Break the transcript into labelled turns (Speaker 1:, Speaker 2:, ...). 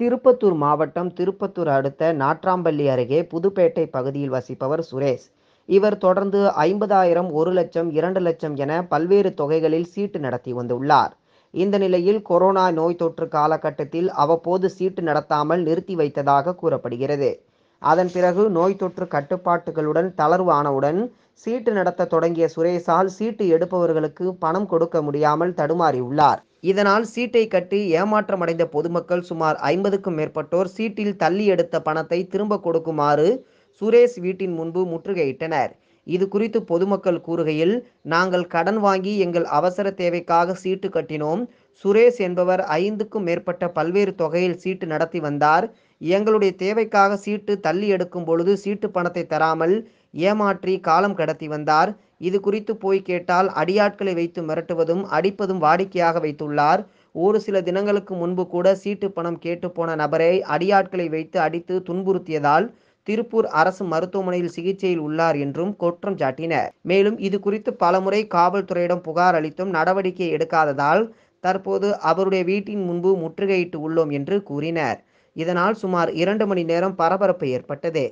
Speaker 1: திருப்பத்தூர் மாவட்டம் திருப்பத்தூர் அடுத்த நாற்றாம்பள்ளி அருகே புதுப்பேட்டை பகுதியில் வசிப்பவர் சுரேஷ் இவர் தொடர்ந்து ஐம்பதாயிரம் ஒரு லட்சம் இரண்டு லட்சம் என பல்வேறு தொகைகளில் சீட்டு நடத்தி வந்துள்ளார் இந்த நிலையில் கொரோனா நோய் தொற்று காலகட்டத்தில் அவ்வப்போது சீட்டு நடத்தாமல் நிறுத்தி வைத்ததாக கூறப்படுகிறது அதன் பிறகு நோய் தொற்று கட்டுப்பாட்டுகளுடன் தளர்வானவுடன் சீட்டு நடத்த தொடங்கிய சுரேஷால் சீட்டு எடுப்பவர்களுக்கு பணம் கொடுக்க முடியாமல் தடுமாறியுள்ளார் இதனால் சீட்டை கட்டி ஏமாற்றமடைந்த பொதுமக்கள் சுமார் ஐம்பதுக்கும் மேற்பட்டோர் சீட்டில் தள்ளி எடுத்த பணத்தை திரும்ப கொடுக்குமாறு சுரேஷ் வீட்டின் முன்பு முற்றுகையிட்டனர் இது குறித்து பொதுமக்கள் கூறுகையில் நாங்கள் கடன் வாங்கி எங்கள் அவசர தேவைக்காக சீட்டு கட்டினோம் சுரேஷ் என்பவர் ஐந்துக்கும் மேற்பட்ட பல்வேறு தொகையில் சீட்டு நடத்தி வந்தார் எங்களுடைய தேவைக்காக சீட்டு தள்ளி எடுக்கும் பொழுது சீட்டு பணத்தை தராமல் ஏமாற்றி காலம் கடத்தி வந்தார் இது குறித்து போய் கேட்டால் அடியாட்களை வைத்து மிரட்டுவதும் அடிப்பதும் வாடிக்கையாக வைத்துள்ளார் ஒரு சில தினங்களுக்கு முன்பு கூட சீட்டு பணம் கேட்டு போன நபரை அடியாட்களை வைத்து அடித்து துன்புறுத்தியதால் திருப்பூர் அரசு மருத்துவமனையில் சிகிச்சையில் உள்ளார் என்றும் குற்றம் சாட்டினர் மேலும் இது குறித்து பலமுறை காவல்துறையிடம் புகார் அளித்தும் நடவடிக்கை எடுக்காததால் தற்போது அவருடைய வீட்டின் முன்பு முற்றுகையிட்டு உள்ளோம் என்று கூறினர் இதனால் சுமார் இரண்டு மணி நேரம் பரபரப்பு ஏற்பட்டது